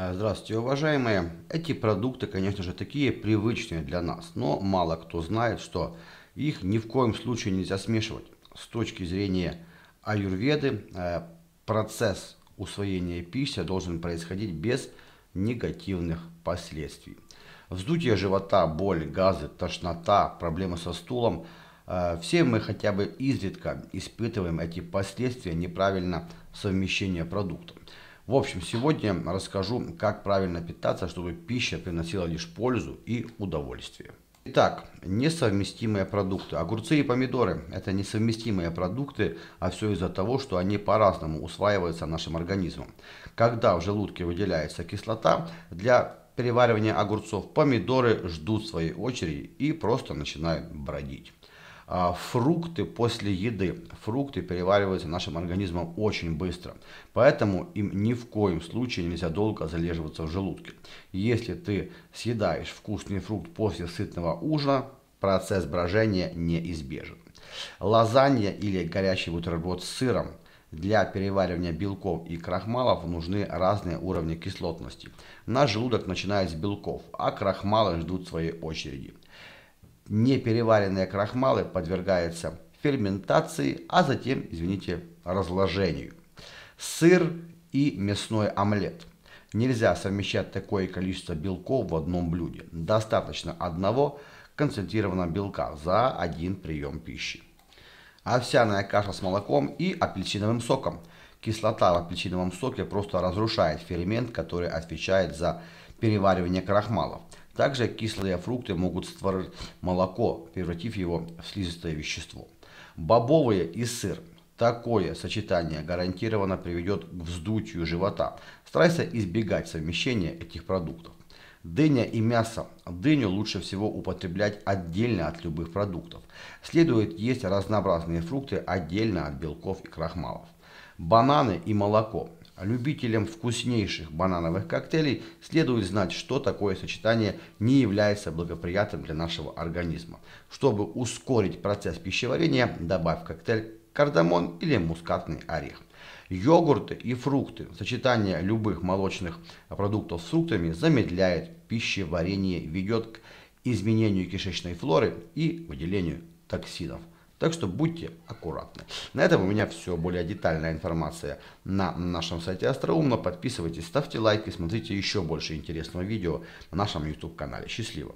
Э, здравствуйте, уважаемые! Эти продукты, конечно же, такие привычные для нас, но мало кто знает, что их ни в коем случае нельзя смешивать. С точки зрения аюрведы, э, процесс усвоения пищи должен происходить без негативных последствий. Вздутие живота, боль, газы, тошнота, проблемы со стулом э, – все мы хотя бы изредка испытываем эти последствия неправильно совмещения продуктов. В общем, сегодня расскажу, как правильно питаться, чтобы пища приносила лишь пользу и удовольствие. Итак, несовместимые продукты. Огурцы и помидоры – это несовместимые продукты, а все из-за того, что они по-разному усваиваются нашим организмом. Когда в желудке выделяется кислота, для переваривания огурцов помидоры ждут своей очереди и просто начинают бродить. А, фрукты после еды, фрукты перевариваются нашим организмом очень быстро, поэтому им ни в коем случае нельзя долго залеживаться в желудке. Если ты съедаешь вкусный фрукт после сытного ужина, процесс брожения неизбежен. Лазанья или горячий бутерброд с сыром – для переваривания белков и крахмалов нужны разные уровни кислотности. Наш желудок начинает с белков, а крахмалы ждут своей очереди непереваренные крахмалы подвергаются ферментации, а затем, извините, разложению. Сыр и мясной омлет. Нельзя совмещать такое количество белков в одном блюде. Достаточно одного концентрированного белка за один прием пищи. Овсяная каша с молоком и апельсиновым соком. Кислота в апельсиновом соке просто разрушает фермент, который отвечает за переваривание крахмалов. Также кислые фрукты могут створить молоко, превратив его в слизистое вещество. Бобовые и сыр. Такое сочетание гарантированно приведет к вздутию живота. Старайся избегать совмещения этих продуктов. Дыня и мясо. Дыню лучше всего употреблять отдельно от любых продуктов. Следует есть разнообразные фрукты отдельно от белков и крахмалов. Бананы и молоко. А любителям вкуснейших банановых коктейлей следует знать, что такое сочетание не является благоприятным для нашего организма. Чтобы ускорить процесс пищеварения, добавь в коктейль кардамон или мускатный орех. Йогурты и фрукты. Сочетание любых молочных продуктов с фруктами замедляет пищеварение, ведет к изменению кишечной флоры и выделению токсинов. Так что будьте аккуратны. На этом у меня все. Более детальная информация на нашем сайте Остроумно. Подписывайтесь, ставьте лайк и смотрите еще больше интересного видео на нашем YouTube канале. Счастливо!